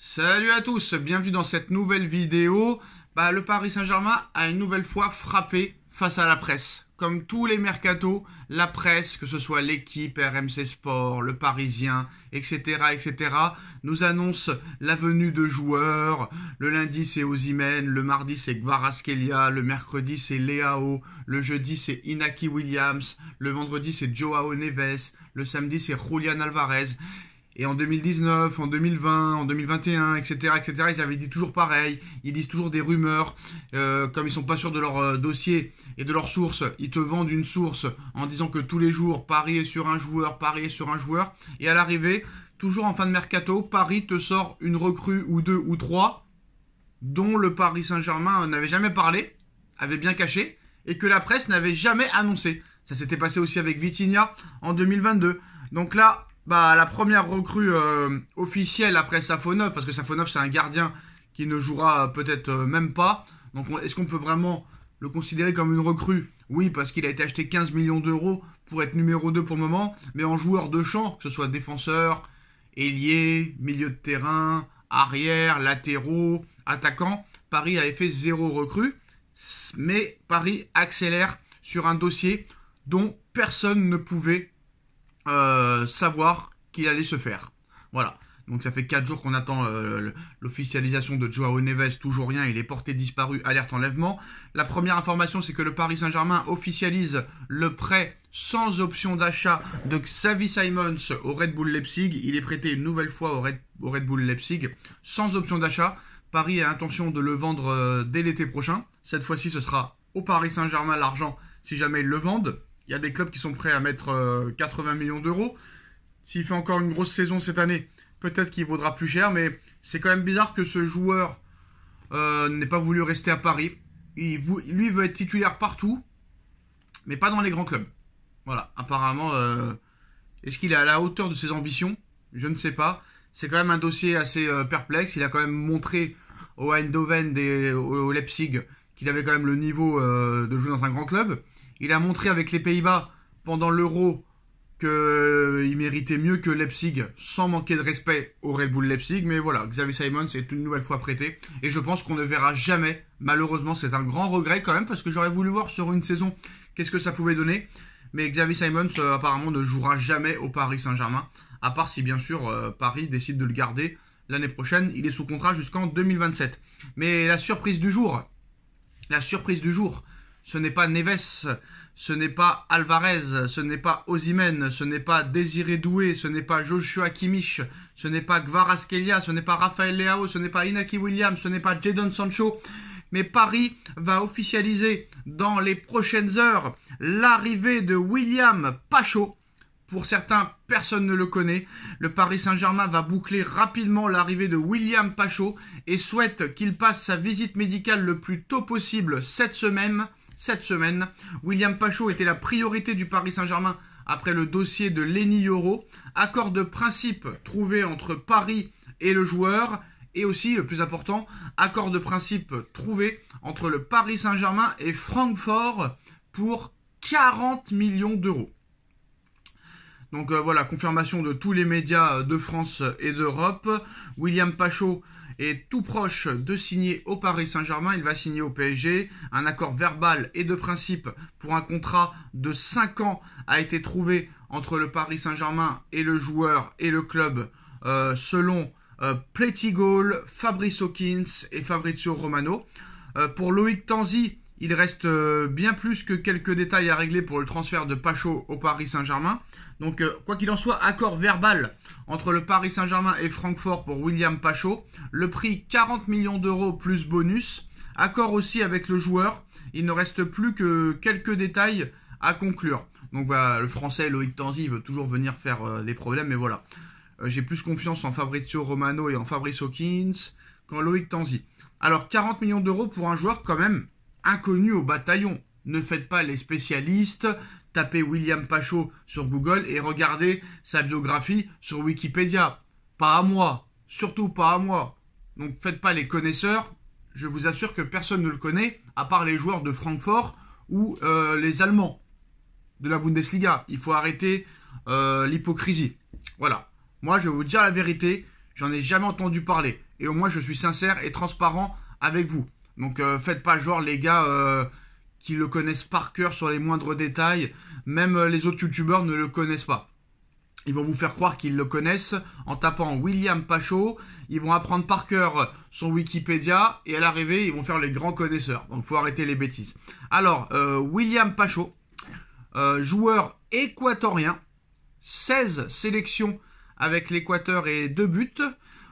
Salut à tous, bienvenue dans cette nouvelle vidéo. Bah, le Paris Saint-Germain a une nouvelle fois frappé face à la presse. Comme tous les mercatos, la presse, que ce soit l'équipe, RMC Sport, le Parisien, etc., etc., nous annonce la venue de joueurs. Le lundi, c'est Ozimen, le mardi, c'est Gvaraskelia, le mercredi, c'est Leao, le jeudi, c'est Inaki Williams, le vendredi, c'est Joao Neves, le samedi, c'est Julian Alvarez. Et en 2019, en 2020, en 2021, etc., etc., ils avaient dit toujours pareil. Ils disent toujours des rumeurs. Euh, comme ils sont pas sûrs de leur euh, dossier et de leurs sources. ils te vendent une source en disant que tous les jours, Paris est sur un joueur, Paris est sur un joueur. Et à l'arrivée, toujours en fin de mercato, Paris te sort une recrue ou deux ou trois dont le Paris Saint-Germain n'avait jamais parlé, avait bien caché, et que la presse n'avait jamais annoncé. Ça s'était passé aussi avec Vitinha en 2022. Donc là, bah, la première recrue euh, officielle après Safonov, parce que Safonov c'est un gardien qui ne jouera peut-être euh, même pas. Donc est-ce qu'on peut vraiment le considérer comme une recrue Oui, parce qu'il a été acheté 15 millions d'euros pour être numéro 2 pour le moment, mais en joueur de champ, que ce soit défenseur, ailier, milieu de terrain, arrière, latéraux, attaquant, Paris avait fait zéro recrue, mais Paris accélère sur un dossier dont personne ne pouvait euh, savoir qu'il allait se faire. Voilà. Donc ça fait 4 jours qu'on attend euh, l'officialisation de Joao Neves, toujours rien, il est porté disparu, alerte enlèvement. La première information, c'est que le Paris Saint-Germain officialise le prêt sans option d'achat de Xavi Simons au Red Bull Leipzig. Il est prêté une nouvelle fois au Red, Bull Leipzig, sans option d'achat. Paris a intention de le vendre euh, dès l'été prochain. Cette fois-ci, ce sera au Paris Saint-Germain l'argent si jamais ils le vendent. Il y a des clubs qui sont prêts à mettre 80 euh, millions d'euros. S'il fait encore une grosse saison cette année, peut-être qu'il vaudra plus cher, mais c'est quand même bizarre que ce joueur euh, n'ait pas voulu rester à Paris. Il, lui veut être titulaire partout, mais pas dans les grands clubs. Voilà, apparemment, euh, est-ce qu'il est à la hauteur de ses ambitions Je ne sais pas. C'est quand même un dossier assez perplexe. Il a quand même montré au Eindhoven et au, Leipzig qu'il avait quand même le niveau de jouer dans un grand club. Il a montré avec les Pays-Bas pendant l'Euro qu'il euh, méritait mieux que Leipzig, sans manquer de respect au Red Bull Leipzig. Mais voilà, Xavier Simons est une nouvelle fois prêté. Et je pense qu'on ne verra jamais. Malheureusement, c'est un grand regret quand même, parce que j'aurais voulu voir sur une saison qu'est-ce que ça pouvait donner. Mais Xavier Simons euh, apparemment ne jouera jamais au Paris Saint-Germain, à part si bien sûr euh, Paris décide de le garder l'année prochaine. Il est sous contrat jusqu'en 2027. Mais la surprise du jour, la surprise du jour, ce n'est pas Neves, ce n'est pas Alvarez, ce n'est pas Ozimen, ce n'est pas Désiré Doué, ce n'est pas Joshua Kimmich, ce n'est pas Gvaraskelia, ce n'est pas Rafael Leao, ce n'est pas Inaki Williams, ce n'est pas Jadon Sancho. Mais Paris va officialiser dans les prochaines heures l'arrivée de William Pachot, pour certains, personne ne le connaît. Le Paris Saint-Germain va boucler rapidement l'arrivée de William Pachot et souhaite qu'il passe sa visite médicale le plus tôt possible cette semaine cette semaine. William Pachot était la priorité du Paris Saint-Germain après le dossier de Lenny Euro. Accord de principe trouvé entre Paris et le joueur. Et aussi, le plus important, accord de principe trouvé entre le Paris Saint-Germain et Francfort pour 40 millions d'euros. Donc euh, voilà, confirmation de tous les médias de France et d'Europe. William Pachot est tout proche de signer au Paris Saint-Germain. Il va signer au PSG. Un accord verbal et de principe pour un contrat de 5 ans a été trouvé entre le Paris Saint-Germain et le joueur et le club euh, selon euh, Platigol, Fabrice Hawkins et Fabrizio Romano. Euh, pour Loïc Tanzi, il reste euh, bien plus que quelques détails à régler pour le transfert de Pachot au Paris Saint-Germain. Donc, euh, quoi qu'il en soit, accord verbal entre le Paris Saint-Germain et Francfort pour William Pachot. Le prix 40 millions d'euros plus bonus. Accord aussi avec le joueur. Il ne reste plus que quelques détails à conclure. Donc, bah, le français Loïc Tanzi veut toujours venir faire euh, des problèmes, mais voilà. J'ai plus confiance en Fabrizio Romano et en Fabrice Hawkins qu'en Loïc Tanzi. Alors, 40 millions d'euros pour un joueur quand même inconnu au bataillon. Ne faites pas les spécialistes, tapez William Pachot sur Google et regardez sa biographie sur Wikipédia. Pas à moi, surtout pas à moi. Donc faites pas les connaisseurs, je vous assure que personne ne le connaît, à part les joueurs de Francfort ou euh, les Allemands de la Bundesliga. Il faut arrêter euh, l'hypocrisie. Voilà. Moi, je vais vous dire la vérité, j'en ai jamais entendu parler. Et au moins, je suis sincère et transparent avec vous. Donc euh, faites pas genre les gars euh, qui le connaissent par cœur sur les moindres détails, même euh, les autres youtubeurs ne le connaissent pas. Ils vont vous faire croire qu'ils le connaissent en tapant William Pachot, ils vont apprendre par cœur son Wikipédia et à l'arrivée ils vont faire les grands connaisseurs. Donc faut arrêter les bêtises. Alors William Pachot, joueur équatorien, 16 sélections avec l'Équateur et 2 buts.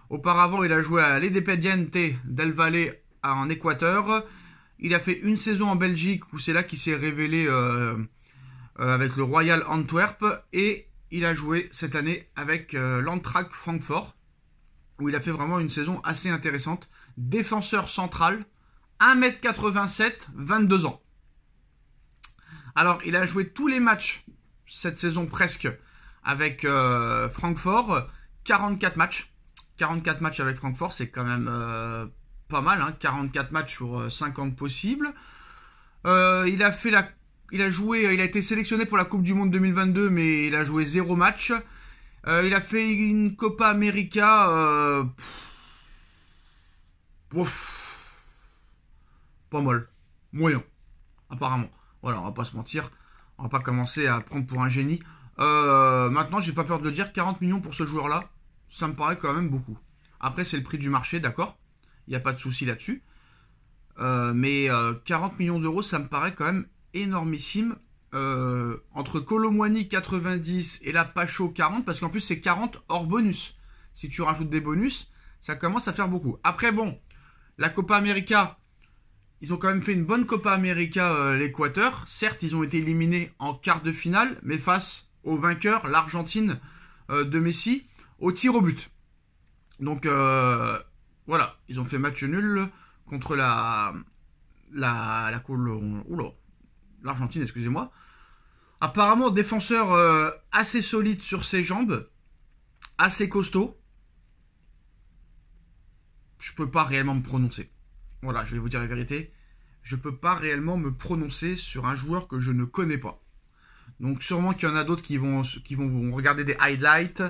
Auparavant, il a joué à l'Edependiente del Valle en Équateur. Il a fait une saison en Belgique où c'est là qu'il s'est révélé euh, euh, avec le Royal Antwerp et il a joué cette année avec euh, l'Antrac Francfort où il a fait vraiment une saison assez intéressante. Défenseur central, 1m87, 22 ans. Alors, il a joué tous les matchs cette saison presque avec Francfort, 44 matchs. 44 matchs avec Francfort, c'est quand même pas mal, 44 hein, matchs sur 50 euh, possibles. Euh, il a fait il a joué, euh, il a été sélectionné pour la Coupe du Monde 2022, mais il a joué zéro match. il a fait une Copa América. Euh, pas mal, moyen, apparemment. Voilà, on va pas se mentir, on va pas commencer à prendre pour un génie. maintenant, j'ai pas peur de le dire, 40 millions pour ce joueur-là, ça me paraît quand même beaucoup. Après, c'est le prix du marché, d'accord il n'y a pas de souci là-dessus. Euh, mais 40 euh, millions d'euros, ça me paraît quand même énormissime. Euh, entre Colomwani 90 et la Pacho 40, parce qu'en plus c'est 40 hors bonus. Si tu rajoutes des bonus, ça commence à faire beaucoup. Après bon, la Copa América, ils ont quand même fait une bonne Copa América l'Équateur. Certes, ils ont été éliminés en quart de finale, mais face au vainqueur, l'Argentine de Messi, au tir au but. Donc voilà, ils ont fait match nul contre la la la l'Argentine, excusez-moi. Apparemment défenseur euh, assez solide sur ses jambes, assez costaud. Je peux pas réellement me prononcer. Voilà, je vais vous dire la vérité. Je peux pas réellement me prononcer sur un joueur que je ne connais pas. Donc sûrement qu'il y en a d'autres qui vont qui vont regarder des highlights,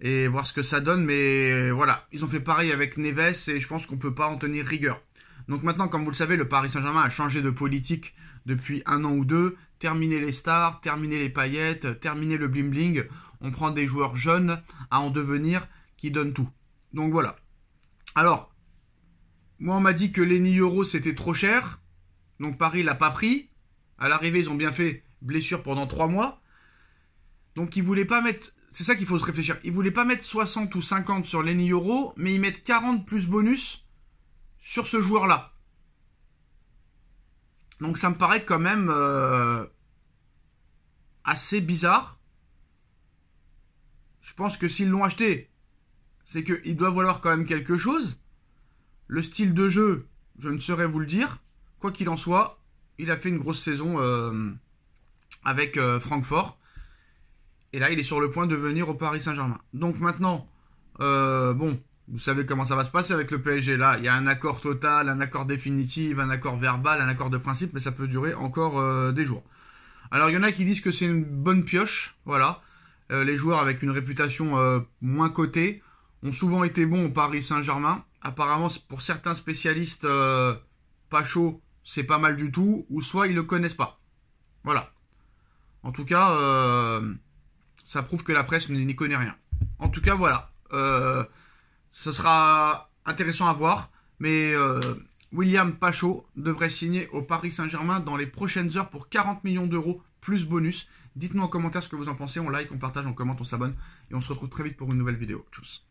et voir ce que ça donne. Mais euh, voilà, ils ont fait pareil avec Neves et je pense qu'on ne peut pas en tenir rigueur. Donc maintenant, comme vous le savez, le Paris Saint-Germain a changé de politique depuis un an ou deux. Terminer les stars, terminer les paillettes, terminer le bling bling. On prend des joueurs jeunes à en devenir qui donnent tout. Donc voilà. Alors, moi on m'a dit que Lenny euros, c'était trop cher. Donc Paris l'a pas pris. À l'arrivée, ils ont bien fait blessure pendant trois mois. Donc ils voulaient pas mettre c'est ça qu'il faut se réfléchir. Ils voulaient pas mettre 60 ou 50 sur Lenny Euro, mais ils mettent 40 plus bonus sur ce joueur-là. Donc ça me paraît quand même euh, assez bizarre. Je pense que s'ils l'ont acheté, c'est qu'il doit valoir quand même quelque chose. Le style de jeu, je ne saurais vous le dire. Quoi qu'il en soit, il a fait une grosse saison euh, avec euh, Francfort. Et là, il est sur le point de venir au Paris Saint-Germain. Donc maintenant, euh, bon, vous savez comment ça va se passer avec le PSG. Là, il y a un accord total, un accord définitif, un accord verbal, un accord de principe, mais ça peut durer encore euh, des jours. Alors, il y en a qui disent que c'est une bonne pioche, voilà. Euh, les joueurs avec une réputation moins cotée ont souvent été bons au Paris Saint-Germain. Apparemment, pour certains spécialistes pas chaud. c'est pas mal du tout, ou soit ils le connaissent pas. Voilà. En tout cas, ça prouve que la presse n'y connaît rien. En tout cas, voilà. Euh, ce sera intéressant à voir. Mais euh, William Pachot devrait signer au Paris Saint-Germain dans les prochaines heures pour 40 millions d'euros plus bonus. Dites-nous en commentaire ce que vous en pensez. On like, on partage, on commente, on s'abonne. Et on se retrouve très vite pour une nouvelle vidéo. Tchuss